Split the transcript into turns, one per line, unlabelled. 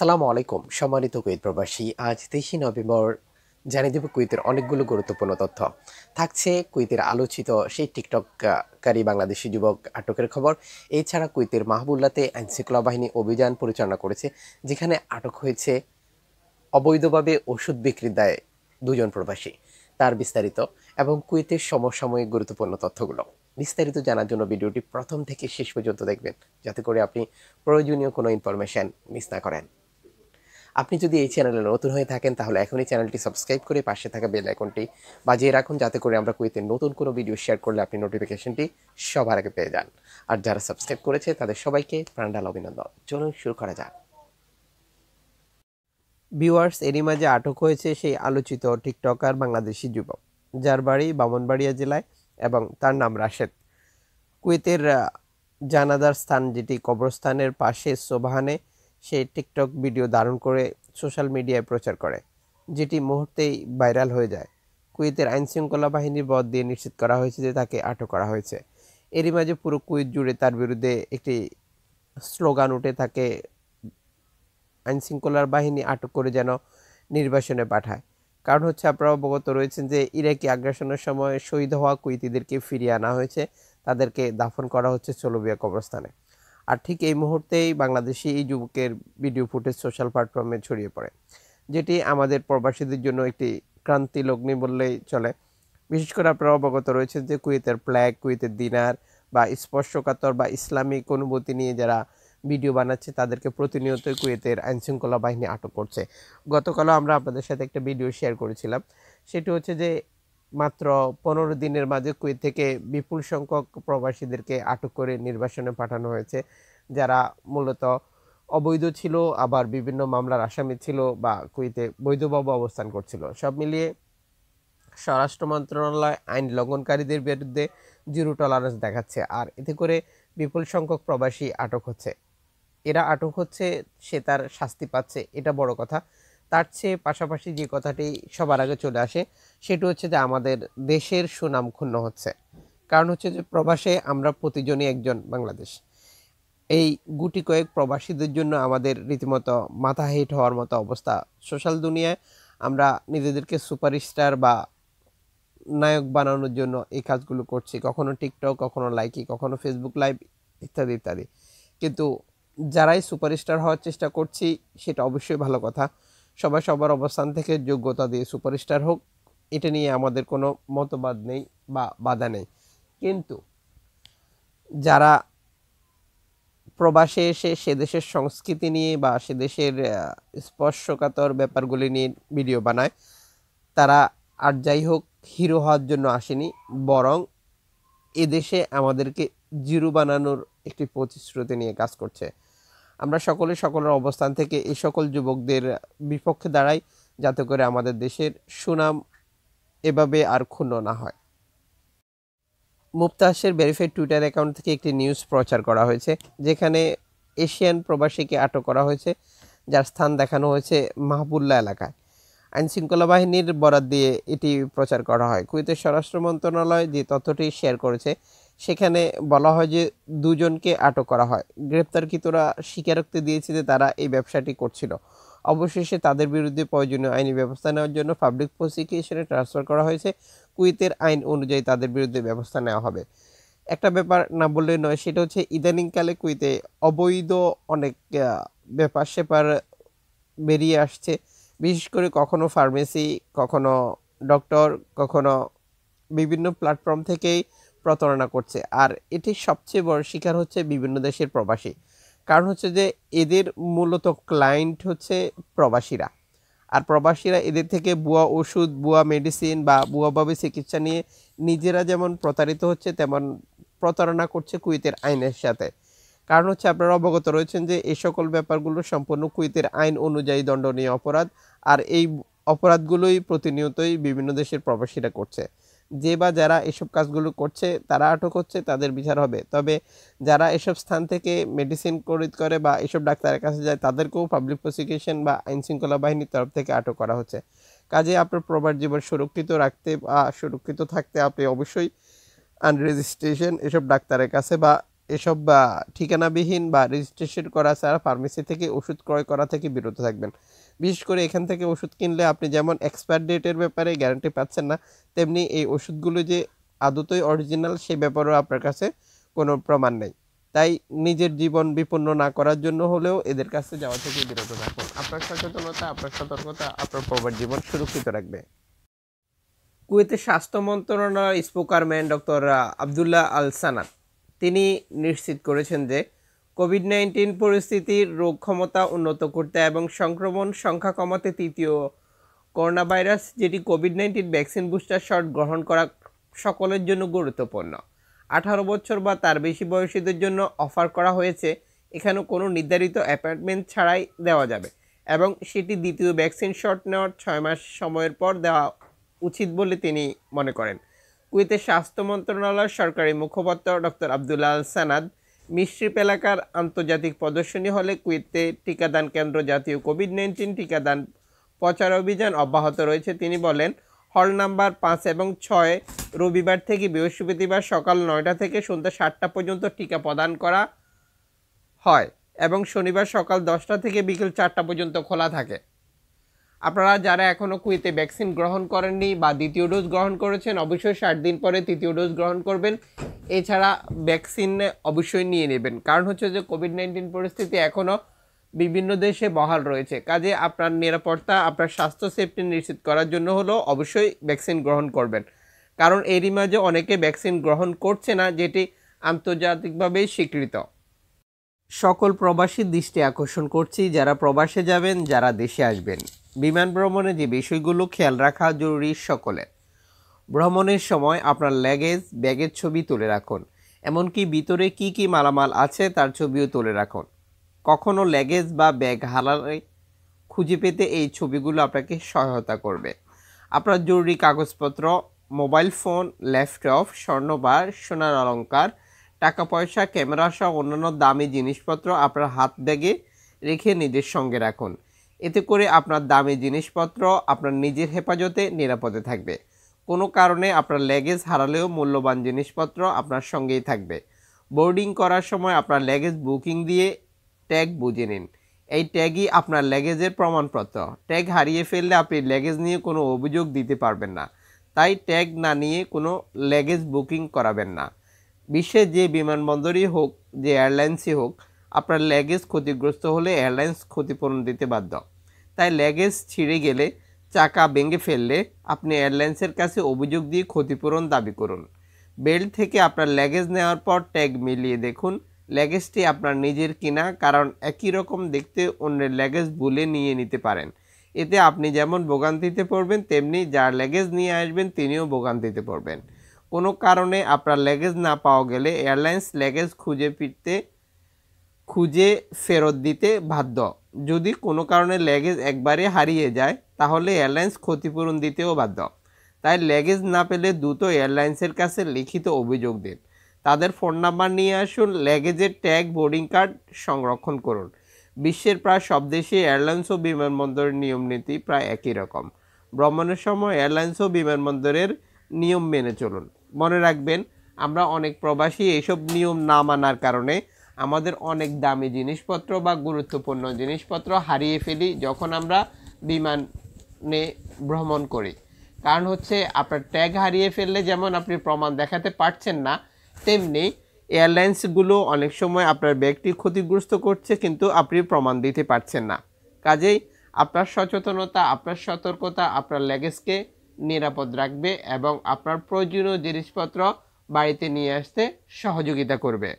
সালাম আলাইকুম সম্মানিত কুয়েত প্রবাসী আজ তেইশে নভেম্বর জানিয়ে দেব কুয়েতের অনেকগুলো গুরুত্বপূর্ণ তথ্য থাকছে কুয়েতের আলোচিত সেই টিকটককারী বাংলাদেশি যুবক আটকের খবর এছাড়া কুয়েতের মাহবুল্লাতে আইনশৃঙ্খলা বাহিনী অভিযান পরিচালনা করেছে যেখানে আটক হয়েছে অবৈধভাবে ওষুধ বিক্রির দায়ে দুজন প্রবাসী তার বিস্তারিত এবং কুয়েতের সমসাময়িক গুরুত্বপূর্ণ তথ্যগুলো বিস্তারিত জানার জন্য ভিডিওটি প্রথম থেকে শেষ পর্যন্ত দেখবেন যাতে করে আপনি প্রয়োজনীয় কোনো ইনফরমেশন মিস না করেন আপনি যদি এই চ্যানেলে নতুন হয়ে থাকেন তাহলে এখনই চ্যানেলটি সাবস্ক্রাইব করে পাশে থাকা বেল আইকনটি বাজিয়ে রাখুন যাতে করে আমরা কুইতে নতুন কোনো ভিডিও শেয়ার করলে আপনি নোটিফিকেশনটি সবার আগে পেয়ে যান আর যারা সাবস্ক্রাইব করেছে তাদের সবাইকে প্রাণডাল অভিনন্দন চলুন শুরু করা যাক ভিউয়ার্স এরই মাঝে আটক হয়েছে সেই আলোচিত টিকটকার বাংলাদেশি যুবক যার বাড়ি বামনবাড়িয়া জেলায় এবং তার নাম রাশেদ কুয়েতের জানাদার স্থান যেটি কবরস্থানের পাশে সোবাহানে সে টিকটক ভিডিও ধারণ করে সোশ্যাল মিডিয়ায় প্রচার করে যেটি মুহূর্তেই ভাইরাল হয়ে যায় কুয়েতের আইনশৃঙ্খলা বাহিনীর বধ দিয়ে নিশ্চিত করা হয়েছে যে তাকে আটক করা হয়েছে এরই মাঝে পুরো কুয়েত জুড়ে তার বিরুদ্ধে একটি স্লোগান উঠে তাকে আইনশৃঙ্খলার বাহিনী আটক করে যেন নির্বাসনে পাঠায় কারণ হচ্ছে আপনারা অবগত রয়েছেন যে ইরাকি আগ্রাসনের সময় শহীদ হওয়া কুইতিদেরকে ফিরিয়ে আনা হয়েছে তাদেরকে দাফন করা হচ্ছে চলবিয়া কবরস্থানে আর ঠিক এই মুহূর্তেই বাংলাদেশি এই যুবকের ভিডিও ফুটেজ সোশ্যাল প্ল্যাটফর্মে ছড়িয়ে পড়ে যেটি আমাদের প্রবাসীদের জন্য একটি ক্রান্তি লগ্নি বললেই চলে বিশেষ করে আপনারা অবগত রয়েছেন যে কুয়েতের ফ্ল্যাগ কুয়েতের দিনার বা স্পর্শকাতর বা ইসলামিক অনুভূতি নিয়ে যারা ভিডিও বানাচ্ছে তাদেরকে প্রতিনিয়তই কুয়েতের আইনশৃঙ্খলা বাহিনী আটক করছে গতকালও আমরা আপনাদের সাথে একটা ভিডিও শেয়ার করেছিলাম সেটি হচ্ছে যে মাত্র পনেরো দিনের মাঝে কুয়েত থেকে বিপুল সংখ্যক প্রবাসীদেরকে আটক করে নির্বাসনে পাঠানো হয়েছে যারা মূলত অবৈধ ছিল আবার বিভিন্ন মামলার আসামি ছিল বা কুয়েতে বৈধভাবে অবস্থান করছিল সব মিলিয়ে স্বরাষ্ট্র মন্ত্রণালয় আইন লঙ্ঘনকারীদের বিরুদ্ধে জিরো টলারেন্স দেখাচ্ছে আর এতে করে বিপুল সংখ্যক প্রবাসী আটক হচ্ছে এরা আটক হচ্ছে সে তার শাস্তি পাচ্ছে এটা বড় কথা তার চেয়ে পাশাপাশি যে কথাটি সবার আগে চলে আসে সেটি হচ্ছে যে আমাদের দেশের সুনাম ক্ষুণ্ণ হচ্ছে কারণ হচ্ছে যে প্রবাসে আমরা প্রতিজনই একজন বাংলাদেশ এই গুটি কয়েক প্রবাসীদের জন্য আমাদের রীতিমতো মাথা হিট হওয়ার মতো অবস্থা সোশ্যাল দুনিয়ায় আমরা নিজেদেরকে সুপারস্টার বা নায়ক বানানোর জন্য এই কাজগুলো করছি কখনো টিকটক কখনো লাইকি কখনো ফেসবুক লাইভ ইত্যাদি ইত্যাদি কিন্তু যারাই সুপারস্টার হওয়ার চেষ্টা করছি সেটা অবশ্যই ভালো কথা সবাই সবার অবস্থান থেকে যোগ্যতা দিয়ে সুপারস্টার হোক এটা নিয়ে আমাদের কোনো মতবাদ নেই বা বাধা নেই কিন্তু যারা প্রবাসে এসে সে দেশের সংস্কৃতি নিয়ে বা সে দেশের স্পর্শকাতর ব্যাপারগুলি নিয়ে ভিডিও বানায় তারা আর যাই হোক হিরো হওয়ার জন্য আসেনি বরং এদেশে আমাদেরকে জিরু বানানোর একটি প্রতিশ্রুতি নিয়ে কাজ করছে আমরা সকলে সকলের অবস্থান থেকে এই সকল যুবকদের বিপক্ষে দাঁড়াই যাতে করে আমাদের দেশের সুনাম এভাবে আর ক্ষুণ্ণ না হয় মুফতাসের ভেরিফাইড টুইটার অ্যাকাউন্ট থেকে একটি নিউজ প্রচার করা হয়েছে যেখানে এশিয়ান প্রবাসীকে আটক করা হয়েছে যার স্থান দেখানো হয়েছে মাহবুল্লা এলাকায় আইন শৃঙ্খলা বাহিনীর বরাদ দিয়ে এটি প্রচার করা হয় কুয়েতের স্বরাষ্ট্র মন্ত্রণালয় যে তথ্যটি শেয়ার করেছে সেখানে বলা হয় যে দুজনকে আটক করা হয় গ্রেপ্তারকৃতরা স্বীকারোক্তি দিয়েছে যে তারা এই ব্যবসাটি করছিল অবশেষে তাদের বিরুদ্ধে প্রয়োজনীয় আইনি ব্যবস্থা নেওয়ার জন্য পাবলিক প্রসিকিউশনে ট্রান্সফার করা হয়েছে কুয়েতের আইন অনুযায়ী তাদের বিরুদ্ধে ব্যবস্থা নেওয়া হবে একটা ব্যাপার না বললে নয় সেটা হচ্ছে ইদানিংকালে কুয়েতে অবৈধ অনেক ব্যাপার সেপার বেরিয়ে আসছে বিশেষ করে কখনো ফার্মেসি কখনো ডক্টর কখনো বিভিন্ন প্ল্যাটফর্ম থেকেই প্রতারণা করছে আর এটির সবচেয়ে বড় শিকার হচ্ছে বিভিন্ন দেশের প্রবাসী কারণ হচ্ছে যে এদের মূলত ক্লায়েন্ট হচ্ছে প্রবাসীরা আর প্রবাসীরা এদের থেকে বুয়া ওষুধ বুয়া মেডিসিন বা বুয়াভাবে চিকিৎসা নিয়ে নিজেরা যেমন প্রতারিত হচ্ছে তেমন প্রতারণা করছে কুয়েতের আইনের সাথে কারণ হচ্ছে আপনারা অবগত রয়েছেন যে এ সকল ব্যাপারগুলো সম্পূর্ণ কুয়েতের আইন অনুযায়ী দণ্ডনীয় অপরাধ আর এই অপরাধগুলোই প্রতিনিয়তই বিভিন্ন দেশের প্রবাসীরা করছে যে বা যারা এসব কাজগুলো করছে তারা আটক হচ্ছে তাদের বিচার হবে তবে যারা এসব স্থান থেকে মেডিসিন করিত করে বা এসব ডাক্তারের কাছে যায় তাদেরকেও পাবলিক প্রসিকিউশন বা শৃঙ্খলা বাহিনীর তরফ থেকে আটক করা হচ্ছে কাজে আপনার প্রবার জীবন সুরক্ষিত রাখতে বা সুরক্ষিত থাকতে আপনি অবশ্যই আনরেজিস্ট্রেশন এসব ডাক্তারের কাছে বা এসব ঠিকানাবিহীন বা রেজিস্ট্রেশন করা ছাড়া ফার্মেসি থেকে ওষুধ ক্রয় করা থেকে বিরত থাকবেন বিশেষ করে এখান থেকে ওষুধ কিনলে আপনি যেমন এক্সপায়ার ডেটের ব্যাপারে গ্যারান্টি পাচ্ছেন না তেমনি এই ওষুধগুলো যে আদতই অরিজিনাল সেই ব্যাপারেও আপনার কাছে কোনো প্রমাণ নেই তাই নিজের জীবন বিপন্ন না করার জন্য হলেও এদের কাছে যাওয়া থেকে বিরত রাখুন আপনার সচেতনতা আপনার সতর্কতা আপনার প্রবার জীবন সুরক্ষিত রাখবে কুয়েতের স্বাস্থ্য মন্ত্রণালয়ের স্পোকারম্যান ডক্টর আবদুল্লাহ আল সানাত তিনি নিশ্চিত করেছেন যে কোভিড নাইন্টিন পরিস্থিতির রোগ ক্ষমতা উন্নত করতে এবং সংক্রমণ সংখ্যা কমাতে তৃতীয় করোনা ভাইরাস যেটি COVID nineteen vaccine booster shot গ্রহণ করা সকলের জন্য গুরুত্বপূর্ণ আঠারো বছর বা তার বেশি বয়সীদের জন্য অফার করা হয়েছে এখানে কোনো নির্ধারিত অ্যাপয়েন্টমেন্ট ছাড়াই দেওয়া যাবে এবং সেটি দ্বিতীয় ভ্যাকসিন শট নেওয়ার ছয় মাস সময়ের পর দেওয়া উচিত বলে তিনি মনে করেন কুয়েতের স্বাস্থ্য মন্ত্রণালয়ের সরকারি মুখপাত্র ডক্টর আবদুল্লাহ আল সানাদ মিশ্রিপ এলাকার আন্তর্জাতিক প্রদর্শনী হলে কুয়েতে টিকাদান কেন্দ্র জাতীয় কোভিড নাইন্টিন টিকাদান প্রচার অভিযান অব্যাহত রয়েছে তিনি বলেন হল নাম্বার পাঁচ এবং ছয় রবিবার থেকে বৃহস্পতিবার সকাল নয়টা থেকে সন্ধ্যা সাতটা পর্যন্ত টিকা প্রদান করা হয় এবং শনিবার সকাল দশটা থেকে বিকেল চারটা পর্যন্ত খোলা থাকে আপনারা যারা এখনও কুয়েতে ভ্যাকসিন গ্রহণ করেননি বা দ্বিতীয় ডোজ গ্রহণ করেছেন অবশ্যই ষাট দিন পরে তৃতীয় ডোজ গ্রহণ করবেন এছাড়া ভ্যাকসিন অবশ্যই নিয়ে নেবেন কারণ হচ্ছে যে কোভিড নাইন্টিন পরিস্থিতি এখনও বিভিন্ন দেশে বহাল রয়েছে কাজে আপনার নিরাপত্তা আপনার স্বাস্থ্য সেফটি নিশ্চিত করার জন্য হলো অবশ্যই ভ্যাকসিন গ্রহণ করবেন কারণ এরই মাঝে অনেকে ভ্যাকসিন গ্রহণ করছে না যেটি আন্তর্জাতিকভাবে স্বীকৃত সকল প্রবাসী দৃষ্টি আকর্ষণ করছি যারা প্রবাসে যাবেন যারা দেশে আসবেন বিমান ভ্রমণে যে বিষয়গুলো খেয়াল রাখা জরুরি সকলের ভ্রমণের সময় আপনার ল্যাগেজ ব্যাগের ছবি তুলে রাখুন এমনকি ভিতরে কি কি মালামাল আছে তার ছবিও তুলে রাখুন কখনও ল্যাগেজ বা ব্যাগ হারালে খুঁজে পেতে এই ছবিগুলো আপনাকে সহায়তা করবে আপনার জরুরি কাগজপত্র মোবাইল ফোন ল্যাপটপ স্বর্ণবার সোনার অলঙ্কার টাকা পয়সা ক্যামেরা সহ অন্যান্য দামি জিনিসপত্র আপনার হাত ব্যাগে রেখে নিজের সঙ্গে রাখুন এতে করে আপনার দামি জিনিসপত্র আপনার নিজের হেফাজতে নিরাপদে থাকবে কোনো কারণে আপনার লেগেজ হারালেও মূল্যবান জিনিসপত্র আপনার সঙ্গেই থাকবে বোর্ডিং করার সময় আপনার লেগেজ বুকিং দিয়ে ট্যাগ বুঝে নিন এই ট্যাগই আপনার লেগেজের প্রমাণপত্র ট্যাগ হারিয়ে ফেললে আপনি লেগেজ নিয়ে কোনো অভিযোগ দিতে পারবেন না তাই ট্যাগ না নিয়ে কোনো লেগেজ বুকিং করাবেন না বিশ্বের যে বিমানবন্দরই হোক যে এয়ারলাইন্সই হোক আপনার লেগেজ ক্ষতিগ্রস্ত হলে এয়ারলাইন্স ক্ষতিপূরণ দিতে বাধ্য তাই লেগেজ ছিঁড়ে গেলে চাকা ভেঙে ফেললে আপনি এয়ারলাইন্সের কাছে অভিযোগ দিয়ে ক্ষতিপূরণ দাবি করুন বেল্ট থেকে আপনার লেগেজ নেওয়ার পর ট্যাগ মিলিয়ে দেখুন লেগেজটি আপনার নিজের কিনা কারণ একই রকম দেখতে অন্যের লেগেজ বলে নিয়ে নিতে পারেন এতে আপনি যেমন ভোগান্তিতে পড়বেন তেমনি যার লেগেজ নিয়ে আসবেন তিনিও ভোগান্তিতে পড়বেন কোনো কারণে আপনার লেগেজ না পাওয়া গেলে এয়ারলাইন্স লেগেজ খুঁজে ফিরতে খুঁজে ফেরত দিতে বাধ্য যদি কোনো কারণে লেগেজ একবারে হারিয়ে যায় তাহলে এয়ারলাইন্স ক্ষতিপূরণ দিতেও বাধ্য তাই লেগেজ না পেলে দ্রুত এয়ারলাইন্সের কাছে লিখিত অভিযোগ দিন তাদের ফোন নাম্বার নিয়ে আসুন লেগেজের ট্যাগ বোর্ডিং কার্ড সংরক্ষণ করুন বিশ্বের প্রায় সব দেশে এয়ারলাইন্স ও বিমানবন্দরের নিয়ম নীতি প্রায় একই রকম ভ্রমণের সময় এয়ারলাইন্স ও বিমানবন্দরের নিয়ম মেনে চলুন মনে রাখবেন আমরা অনেক প্রবাসী এইসব নিয়ম না মানার কারণে আমাদের অনেক দামি জিনিসপত্র বা গুরুত্বপূর্ণ জিনিসপত্র হারিয়ে ফেলি যখন আমরা বিমানে ভ্রমণ করি কারণ হচ্ছে আপনার ট্যাগ হারিয়ে ফেললে যেমন আপনি প্রমাণ দেখাতে পারছেন না তেমনি এয়ারলাইন্সগুলো অনেক সময় আপনার ব্যাগটি ক্ষতিগ্রস্ত করছে কিন্তু আপনি প্রমাণ দিতে পারছেন না কাজেই আপনার সচেতনতা আপনার সতর্কতা আপনার লেগেজকে নিরাপদ রাখবে এবং আপনার প্রয়োজনীয় জিনিসপত্র বাড়িতে নিয়ে আসতে সহযোগিতা করবে